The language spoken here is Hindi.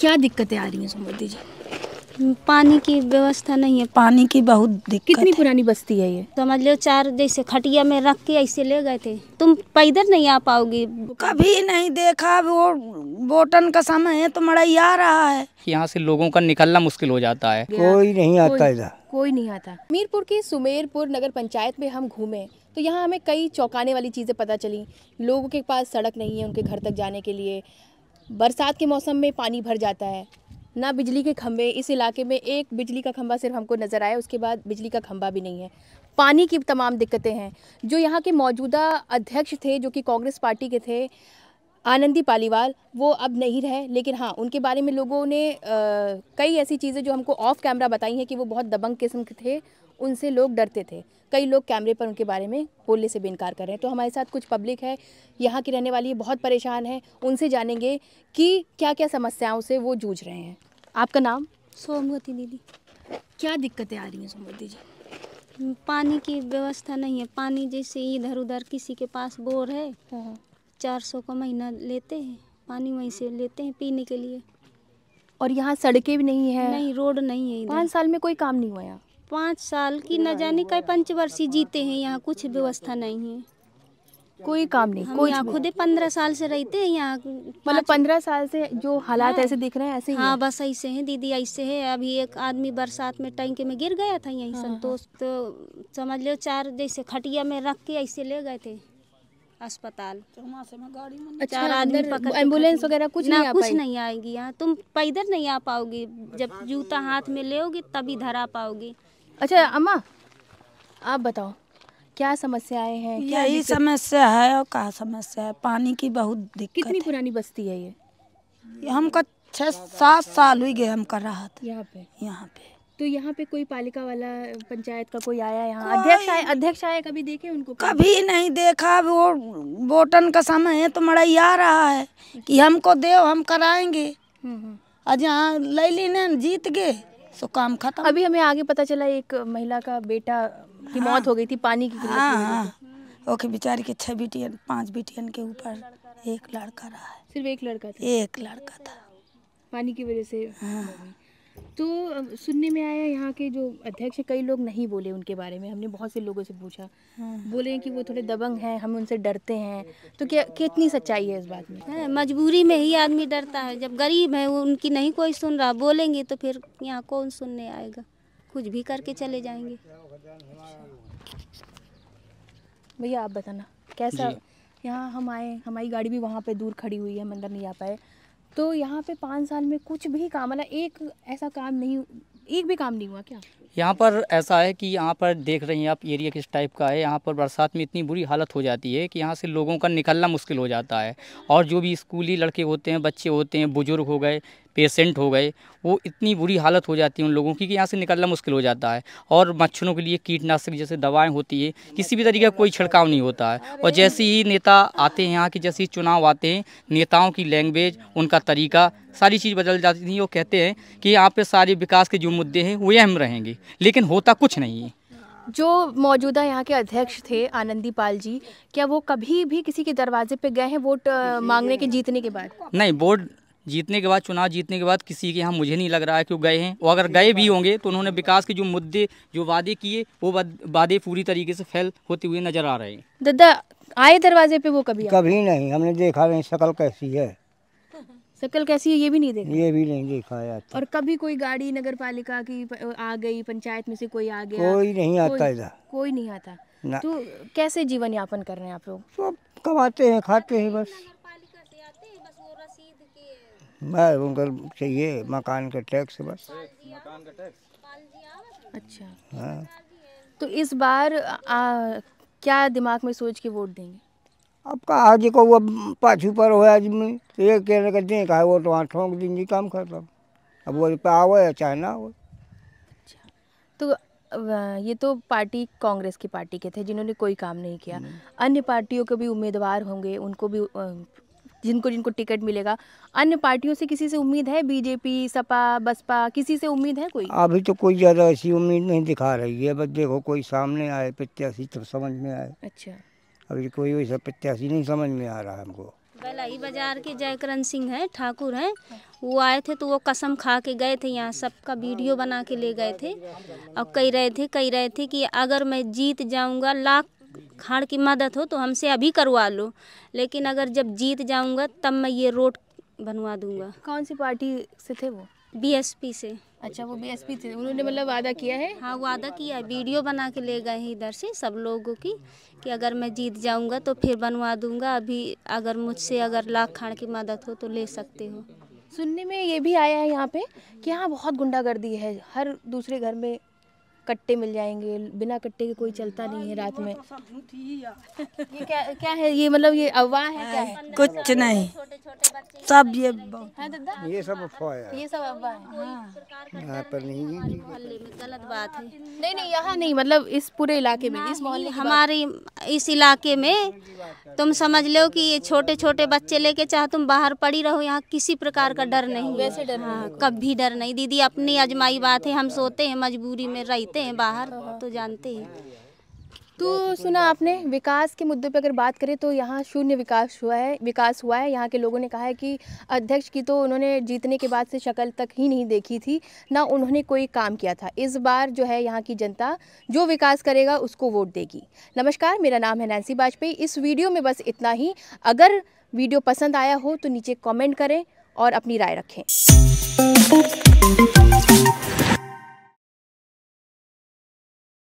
क्या दिक्कतें आ रही हैं सुमति जी पानी की व्यवस्था नहीं है पानी की बहुत दिक्कत कितनी पुरानी बस्ती है ये समझ लो तो मतलब चार जैसे खटिया में रख के ऐसे ले गए थे तुम पैदल नहीं आ पाओगी कभी नहीं देखा वो बोटन का समय है तो मड़ाई आ रहा है यहाँ से लोगों का निकलना मुश्किल हो जाता है कोई नहीं आता इधर कोई नहीं आता मीरपुर की सुमेरपुर नगर पंचायत में हम घूमे तो यहाँ हमें कई चौंकाने वाली चीज़ें पता चली लोगों के पास सड़क नहीं है उनके घर तक जाने के लिए बरसात के मौसम में पानी भर जाता है ना बिजली के खंभे इस इलाके में एक बिजली का खंभा सिर्फ हमको नज़र आया उसके बाद बिजली का खंभा भी नहीं है पानी की तमाम दिक्कतें हैं जो यहाँ के मौजूदा अध्यक्ष थे जो कि कांग्रेस पार्टी के थे आनंदी पालीवाल वो अब नहीं रहे लेकिन हाँ उनके बारे में लोगों ने आ, कई ऐसी चीज़ें जो हमको ऑफ कैमरा बताई हैं कि वो बहुत दबंग किस्म के थे उनसे लोग डरते थे कई लोग कैमरे पर उनके बारे में बोलने से भी इनकार कर रहे हैं तो हमारे साथ कुछ पब्लिक है यहाँ की रहने वाली बहुत परेशान है उनसे जानेंगे कि क्या क्या समस्याओं से वो जूझ रहे हैं आपका नाम सोमवती दीदी क्या दिक्कतें आ रही हैं सोमवती जी पानी की व्यवस्था नहीं है पानी जैसे इधर उधर किसी के पास बोर है हाँ, हाँ। चार सौ का महीना लेते हैं पानी वहीं से लेते हैं पीने के लिए और यहाँ सड़कें भी नहीं है नहीं रोड नहीं है पाँच साल में कोई काम नहीं हुआ यहाँ पाँच साल की न जाने का पंचवर्षीय जीते हैं यहाँ कुछ व्यवस्था नहीं है कोई काम नहीं कोई यहाँ खुद पंद्रह साल से रहते हैं यहाँ मतलब पंद्रह साल से जो हालात हाँ। ऐसे दिख रहे हैं ऐसे हाँ है। बस ऐसे हैं दीदी ऐसे है अभी एक आदमी बरसात में टैंके में गिर गया था यहीं हाँ, हाँ, संतोष तो समझ लो चार जैसे खटिया में रख के ऐसे ले गए थे अस्पताल अच्छा, आदमी एम्बुलेंस वगैरह कुछ ना नहीं कुछ नहीं आएगी यहाँ तुम पैदल नहीं आ पाओगी जब जूता हाथ में लेगी तभी धरा पाओगी अच्छा अम्मा आप बताओ क्या समस्याएं हैं यही समस्या है और क्या समस्या है पानी की बहुत दिक्कत कितनी पुरानी बस्ती है ये हमका छह सात साल हुई गए हम कर रहा था यहाँ पे यहाँ पे तो यहाँ पे कोई पालिका वाला पंचायत का कोई आया यहाँ अध्यक्ष आए अध्यक्ष आए कभी देखे उनको कभी नहीं देखा वो वोटन का समय है तो मड़ैया आ रहा है कि हमको दे हम कराएंगे हम्म, हम्म। आज यहाँ लैली ने जीत गए सो काम खत्म अभी हमें आगे पता चला एक महिला का बेटा की मौत हो गई थी पानी की हाँ हाँ ओके बेचारी के छह बीटीएन पांच बीटीएन के ऊपर एक लड़का रहा है सिर्फ एक लड़का था एक लड़का था पानी की वजह से हाँ। तो सुनने में आया यहाँ के जो अध्यक्ष कई लोग नहीं बोले उनके बारे में हमने बहुत से लोगों से पूछा हम्म। बोले कि वो थोड़े दबंग हैं हम उनसे डरते हैं तो क्या कितनी सच्चाई है इस बात में हाँ, मजबूरी में ही आदमी डरता है जब गरीब है वो उनकी नहीं कोई सुन रहा बोलेंगे तो फिर यहाँ कौन सुनने आएगा कुछ भी करके चले जाएंगे भैया आप बताना कैसा यहाँ हम आए हमारी गाड़ी भी वहाँ पे दूर खड़ी हुई है हम अंदर नहीं आ पाए तो यहाँ पे पाँच साल में कुछ भी काम मतलब एक ऐसा काम नहीं एक भी काम नहीं हुआ क्या यहाँ पर ऐसा है कि यहाँ पर देख रहे हैं आप एरिया किस टाइप का है यहाँ पर बरसात में इतनी बुरी हालत हो जाती है कि यहाँ से लोगों का निकलना मुश्किल हो जाता है और जो भी स्कूली लड़के होते हैं बच्चे होते हैं बुज़ुर्ग हो गए पेशेंट हो गए वो इतनी बुरी हालत हो जाती है उन लोगों की कि यहाँ से निकलना मुश्किल हो जाता है और मच्छरों के लिए कीटनाशक जैसे दवाएं होती है किसी भी तरीके का कोई छिड़काव नहीं होता है और जैसे ही नेता आते हैं यहाँ के जैसे ही चुनाव आते हैं नेताओं की लैंग्वेज उनका तरीका सारी चीज़ बदल जाती थी वो कहते हैं कि यहाँ पर सारे विकास के जो मुद्दे हैं वो अहम रहेंगे लेकिन होता कुछ नहीं है जो मौजूदा यहाँ के अध्यक्ष थे आनंदी पाल जी क्या वो कभी भी किसी के दरवाजे पे गए हैं वोट मांगने के जीतने के बाद नहीं वोट जीतने के बाद चुनाव जीतने के बाद किसी के यहाँ मुझे नहीं लग रहा है कि वो गए हैं और अगर गए भी होंगे तो उन्होंने विकास के जो मुद्दे जो वादे किए वो वादे पूरी तरीके से फैल होते हुए नजर आ रहे हैं दादा आए दरवाजे पे वो कभी कभी नहीं हमने देखा नहीं शकल कैसी है शकल कैसी है ये भी नहीं देखा ये भी नहीं देखा है और कभी कोई गाड़ी नगर पालिका की आ गई पंचायत में से कोई आ गया कोई नहीं आता इधर कोई नहीं आता तो कैसे जीवन यापन कर रहे हैं आप लोग सब कमाते हैं खाते हैं बस मैं उनका चाहिए मकान का टैक्स बस मकान का टैक्स अच्छा हाँ तो इस बार आ, क्या दिमाग में सोच के वोट देंगे अब कहा जी को वो पाछू पर हो आदमी तो ये कहने का दें कहा वो तो वहाँ ठोंक दिन जी काम कर रहा अब वो पे आवे या चाहे ना आवे अच्छा तो ये तो पार्टी कांग्रेस की पार्टी के थे जिन्होंने कोई काम नहीं किया नहीं। हम्म। अन्य पार्टियों के भी उम्मीदवार होंगे उनको भी जिनको जिनको टिकट मिलेगा अन्य पार्टियों से किसी से उम्मीद है बीजेपी सपा बसपा किसी से उम्मीद है कोई अभी तो कोई ज़्यादा ऐसी उम्मीद नहीं दिखा रही है बस देखो कोई सामने आए प्रत्याशी तो समझ में आए अच्छा अभी तो कोई वैसा प्रत्याशी नहीं समझ में आ रहा हमको बलाई बाजार के जयकरण सिंह है ठाकुर हैं वो आए थे तो वो कसम खा के गए थे यहाँ सबका वीडियो बना के ले गए थे और कह रहे थे कह रहे थे कि अगर मैं जीत जाऊंगा लाख खाड़ की मदद हो तो हमसे अभी करवा लो लेकिन अगर जब जीत जाऊंगा तब मैं ये रोड बनवा दूंगा कौन सी पार्टी से थे वो बीएसपी से अच्छा वो बीएसपी थे उन्होंने मतलब वादा किया है हाँ वादा किया है वीडियो बना के ले गए इधर से सब लोगों की कि अगर मैं जीत जाऊंगा तो फिर बनवा दूंगा अभी अगर मुझसे अगर लाख खाण की मदद हो तो ले सकते हो सुनने में ये भी आया है यहाँ पे कि यहाँ बहुत गुंडागर्दी है हर दूसरे घर में कट्टे मिल जाएंगे बिना कट्टे के कोई चलता नहीं है रात में ये क्या क्या है ये मतलब ये अफवाह है क्या है कुछ नहीं सब ये हाँ, ये सब अफवाह है ये सब अफवाह पर नहीं गलत बात है नहीं नहीं यहाँ नहीं मतलब इस पूरे इलाके में इस मोहल्ले हमारे इस इलाके में तुम समझ लो कि ये छोटे छोटे बच्चे लेके चाहे तुम बाहर पड़ी रहो यहाँ किसी प्रकार का डर नहीं वैसे डर हाँ, कभी डर नहीं दीदी अपनी अजमाई बात है हम सोते हैं मजबूरी में रहते रहते हैं बाहर तो जानते हैं तो सुना आपने विकास के मुद्दे पर अगर बात करें तो यहाँ शून्य विकास हुआ है विकास हुआ है यहाँ के लोगों ने कहा है कि अध्यक्ष की तो उन्होंने जीतने के बाद से शक्ल तक ही नहीं देखी थी ना उन्होंने कोई काम किया था इस बार जो है यहाँ की जनता जो विकास करेगा उसको वोट देगी नमस्कार मेरा नाम है नैन्सी वाजपेयी इस वीडियो में बस इतना ही अगर वीडियो पसंद आया हो तो नीचे कॉमेंट करें और अपनी राय रखें